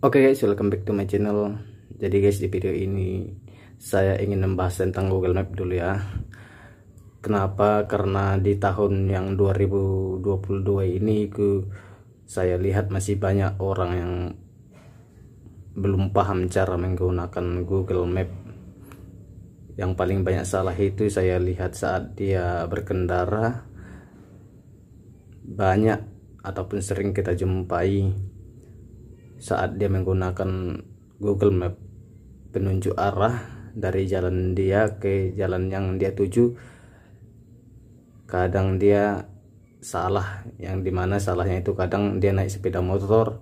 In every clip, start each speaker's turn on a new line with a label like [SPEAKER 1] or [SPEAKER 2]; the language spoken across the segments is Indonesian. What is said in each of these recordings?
[SPEAKER 1] Oke okay guys, welcome back to my channel. Jadi guys, di video ini saya ingin membahas tentang Google Map dulu ya. Kenapa? Karena di tahun yang 2022 ini ku saya lihat masih banyak orang yang belum paham cara menggunakan Google Map. Yang paling banyak salah itu saya lihat saat dia berkendara banyak ataupun sering kita jumpai saat dia menggunakan Google Map penunjuk arah dari jalan dia ke jalan yang dia tuju kadang dia salah yang dimana salahnya itu kadang dia naik sepeda motor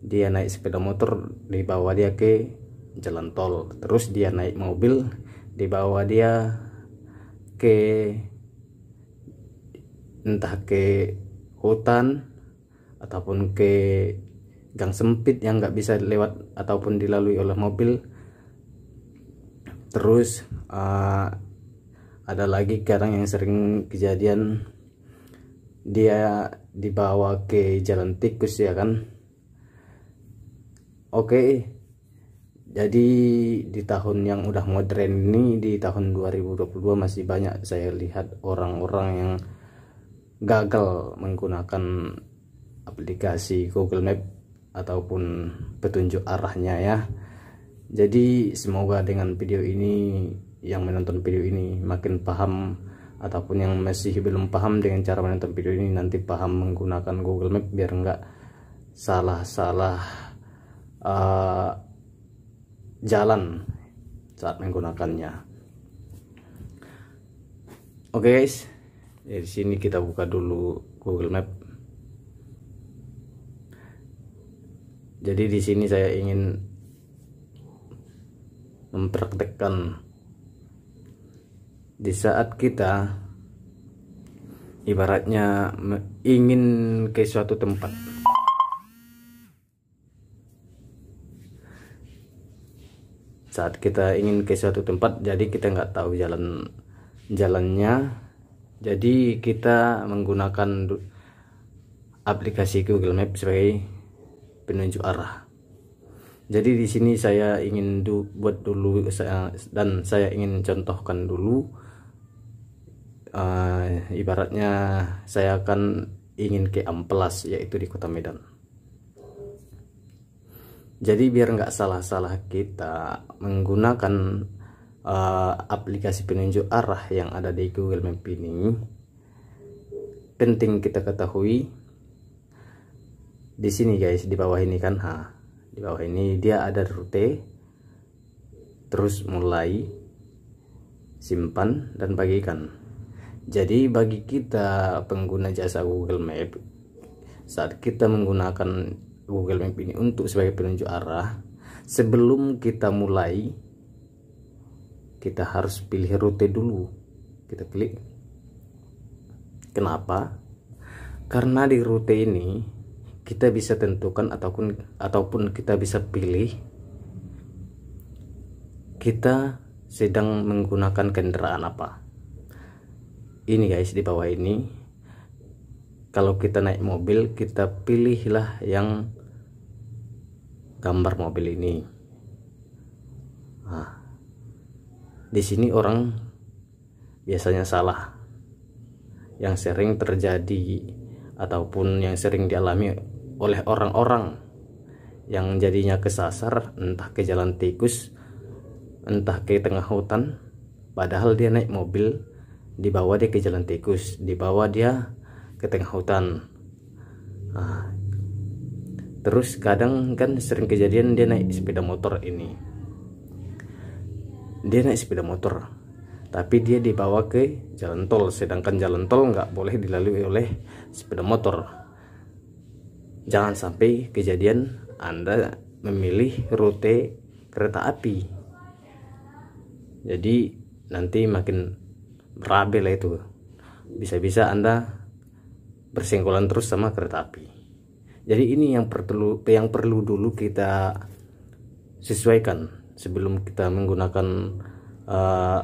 [SPEAKER 1] dia naik sepeda motor dibawa dia ke jalan tol terus dia naik mobil dibawa dia ke entah ke hutan ataupun ke gang sempit yang nggak bisa lewat ataupun dilalui oleh mobil terus uh, ada lagi kadang yang sering kejadian dia dibawa ke jalan tikus ya kan oke okay. jadi di tahun yang udah modern ini di tahun 2022 masih banyak saya lihat orang-orang yang gagal menggunakan aplikasi Google Map ataupun petunjuk arahnya ya jadi semoga dengan video ini yang menonton video ini makin paham ataupun yang masih belum paham dengan cara menonton video ini nanti paham menggunakan Google Map biar enggak salah-salah uh, jalan saat menggunakannya oke okay guys dari sini kita buka dulu Google Map Jadi di sini saya ingin mempraktekkan di saat kita ibaratnya ingin ke suatu tempat saat kita ingin ke suatu tempat jadi kita nggak tahu jalan jalannya jadi kita menggunakan aplikasi Google Maps sebagai penunjuk arah jadi di sini saya ingin du buat dulu saya, dan saya ingin contohkan dulu uh, ibaratnya saya akan ingin ke Amplas yaitu di kota Medan jadi biar nggak salah-salah kita menggunakan uh, aplikasi penunjuk arah yang ada di Google Map ini penting kita ketahui di sini guys di bawah ini kan ha di bawah ini dia ada rute terus mulai simpan dan bagikan jadi bagi kita pengguna jasa Google Map saat kita menggunakan Google Map ini untuk sebagai penunjuk arah sebelum kita mulai kita harus pilih rute dulu kita klik kenapa karena di rute ini kita bisa tentukan ataupun ataupun kita bisa pilih kita sedang menggunakan kendaraan apa ini guys di bawah ini kalau kita naik mobil kita pilihlah yang gambar mobil ini nah, di sini orang biasanya salah yang sering terjadi ataupun yang sering dialami oleh orang-orang yang jadinya kesasar entah ke jalan tikus entah ke tengah hutan padahal dia naik mobil dibawa dia ke jalan tikus dibawa dia ke tengah hutan nah, terus kadang kan sering kejadian dia naik sepeda motor ini dia naik sepeda motor tapi dia dibawa ke jalan tol sedangkan jalan tol nggak boleh dilalui oleh sepeda motor jangan sampai kejadian Anda memilih rute kereta api. Jadi nanti makin berabe lah itu. Bisa-bisa Anda bersenggolan terus sama kereta api. Jadi ini yang perlu yang perlu dulu kita sesuaikan sebelum kita menggunakan uh,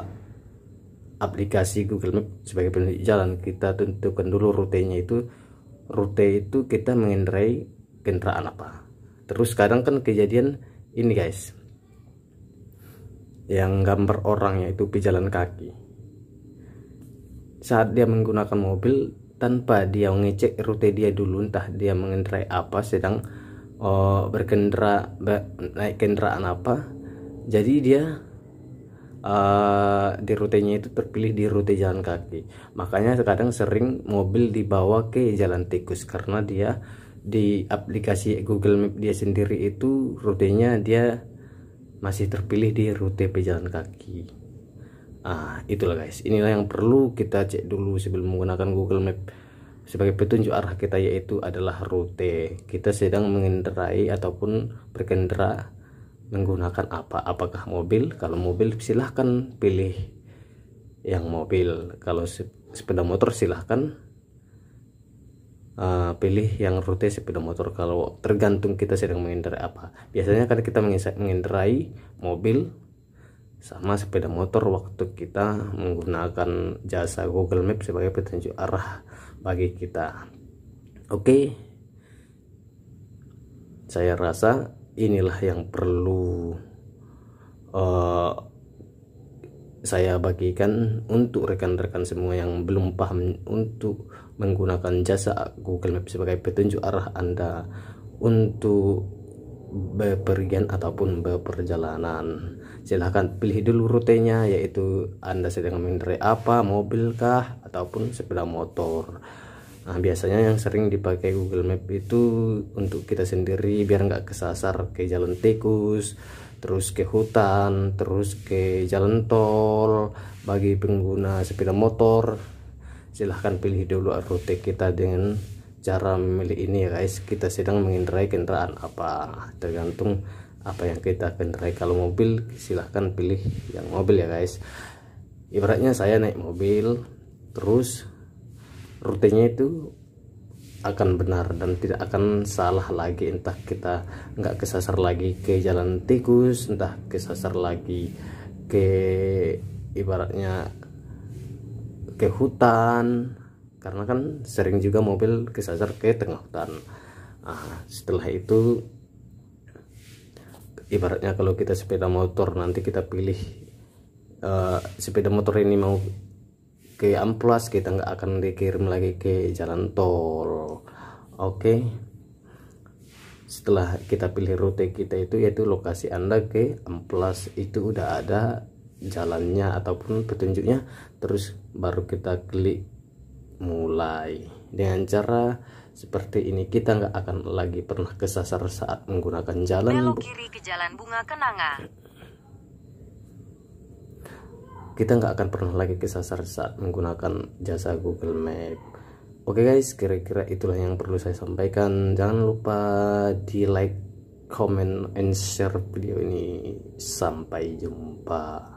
[SPEAKER 1] aplikasi Google Map sebagai penunjuk jalan kita tentukan dulu rutenya itu rute itu kita mengendarai kendaraan apa terus kadang kan kejadian ini guys yang gambar orang yaitu pejalan kaki saat dia menggunakan mobil tanpa dia ngecek rute dia dulu entah dia mengendarai apa sedang oh, berkendara naik kendaraan apa jadi dia uh, di rutenya itu terpilih di rute jalan kaki makanya sekarang sering mobil dibawa ke jalan tikus karena dia di aplikasi Google Map dia sendiri itu rutenya dia masih terpilih di rute pejalan kaki ah itulah guys inilah yang perlu kita cek dulu sebelum menggunakan Google Map sebagai petunjuk arah kita yaitu adalah rute kita sedang mengendarai ataupun berkendara menggunakan apa apakah mobil kalau mobil silahkan pilih yang mobil kalau sepeda motor silahkan uh, pilih yang rute sepeda motor kalau tergantung kita sedang mengendarai apa biasanya kan kita mengendarai mobil sama sepeda motor waktu kita menggunakan jasa Google Maps sebagai petunjuk arah bagi kita oke okay. saya rasa inilah yang perlu uh, saya bagikan untuk rekan-rekan semua yang belum paham untuk menggunakan jasa Google Maps sebagai petunjuk arah Anda untuk bepergian ataupun beperjalanan silahkan pilih dulu rutenya yaitu Anda sedang mengendarai apa mobilkah ataupun sepeda motor Nah, biasanya yang sering dipakai Google Map itu untuk kita sendiri biar nggak kesasar ke jalan tikus, terus ke hutan, terus ke jalan tol. Bagi pengguna sepeda motor, silahkan pilih dulu rute kita dengan cara memilih ini ya guys. Kita sedang mengendarai kendaraan apa, tergantung apa yang kita kendarai. Kalau mobil, silahkan pilih yang mobil ya guys. Ibaratnya saya naik mobil, terus rutenya itu akan benar dan tidak akan salah lagi entah kita nggak kesasar lagi ke jalan tikus entah kesasar lagi ke ibaratnya ke hutan karena kan sering juga mobil kesasar ke tengah hutan nah, setelah itu ibaratnya kalau kita sepeda motor nanti kita pilih uh, sepeda motor ini mau ke amplas kita nggak akan dikirim lagi ke jalan tol oke okay. setelah kita pilih rute kita itu yaitu lokasi anda ke amplas itu udah ada jalannya ataupun petunjuknya terus baru kita klik mulai dengan cara seperti ini kita nggak akan lagi pernah kesasar saat menggunakan jalan belok kiri ke jalan bunga kenanga kita nggak akan pernah lagi kesasar saat menggunakan jasa Google Map. Oke okay guys, kira-kira itulah yang perlu saya sampaikan. Jangan lupa di like, comment, and share video ini. Sampai jumpa.